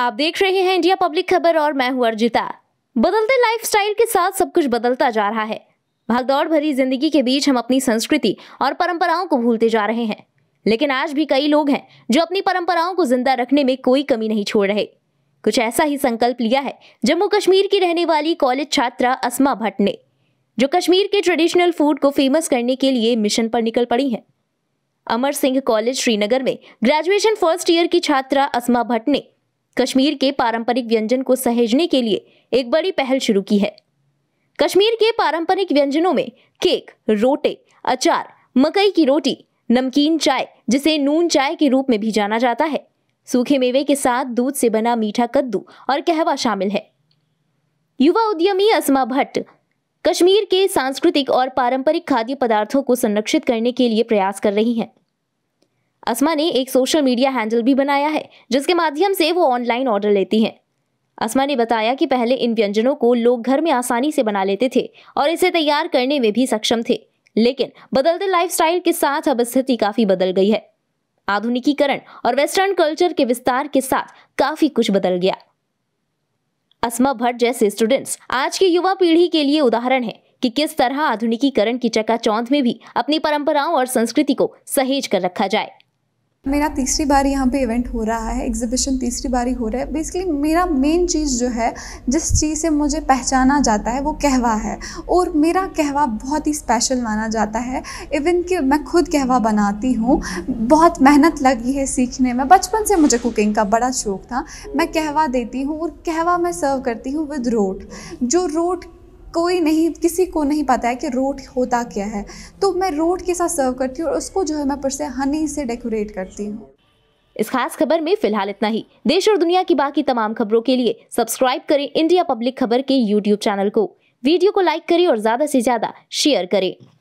आप देख रहे हैं इंडिया पब्लिक खबर और मैं हूं अर्जिता बदलते लाइफस्टाइल के साथ सब कुछ बदलता जा रहा है भागदौड़ भरी जिंदगी के बीच हम अपनी संस्कृति और परंपराओं को भूलते जा रहे हैं लेकिन आज भी कई लोग हैं जो अपनी परंपराओं को जिंदा रखने में कोई कमी नहीं छोड़ रहे कुछ ऐसा ही संकल्प लिया है जम्मू कश्मीर की रहने वाली कॉलेज छात्रा असमा भट्ट ने जो कश्मीर के ट्रेडिशनल फूड को फेमस करने के लिए मिशन पर निकल पड़ी हैं अमर सिंह कॉलेज श्रीनगर में ग्रेजुएशन फर्स्ट ईयर की छात्रा असमा भट्ट ने कश्मीर के पारंपरिक व्यंजन को सहेजने के लिए एक बड़ी पहल शुरू की है कश्मीर के पारंपरिक व्यंजनों में केक रोटे अचार मकई की रोटी नमकीन चाय जिसे नून चाय के रूप में भी जाना जाता है सूखे मेवे के साथ दूध से बना मीठा कद्दू और कहवा शामिल है युवा उद्यमी असमा भट्ट कश्मीर के सांस्कृतिक और पारंपरिक खाद्य पदार्थों को संरक्षित करने के लिए प्रयास कर रही हैं असमा ने एक सोशल मीडिया हैंडल भी बनाया है जिसके माध्यम से वो ऑनलाइन ऑर्डर लेती हैं असमा ने बताया कि पहले इन व्यंजनों को लोग घर में आसानी से बना लेते थे और इसे तैयार करने में भी सक्षम थे लेकिन बदलते लाइफस्टाइल के साथ अब स्थिति काफी बदल गई है आधुनिकीकरण और वेस्टर्न कल्चर के विस्तार के साथ काफी कुछ बदल गया असमा भट्ट जैसे स्टूडेंट्स आज की युवा पीढ़ी के लिए उदाहरण है कि किस तरह आधुनिकीकरण की चकाचौंध में भी अपनी परंपराओं और संस्कृति को सहेज कर रखा जाए मेरा तीसरी बार यहाँ पे इवेंट हो रहा है एग्जीबिशन तीसरी बारी हो रहा है बेसिकली मेरा मेन चीज़ जो है जिस चीज़ से मुझे पहचाना जाता है वो कहवा है और मेरा कहवा बहुत ही स्पेशल माना जाता है इवन कि मैं खुद कहवा बनाती हूँ बहुत मेहनत लगी है सीखने में बचपन से मुझे कुकिंग का बड़ा शौक था मैं कहवा देती हूँ और कहवा मैं सर्व करती हूँ विद रोट जो रोट कोई नहीं किसी को नहीं पता है कि रोट होता क्या है तो मैं रोट के साथ सर्व करती हूँ और उसको जो है मैं पर से हनी से डेकोरेट करती हूँ इस खास खबर में फिलहाल इतना ही देश और दुनिया की बाकी तमाम खबरों के लिए सब्सक्राइब करें इंडिया पब्लिक खबर के यूट्यूब चैनल को वीडियो को लाइक करें और ज़्यादा से ज़्यादा शेयर करें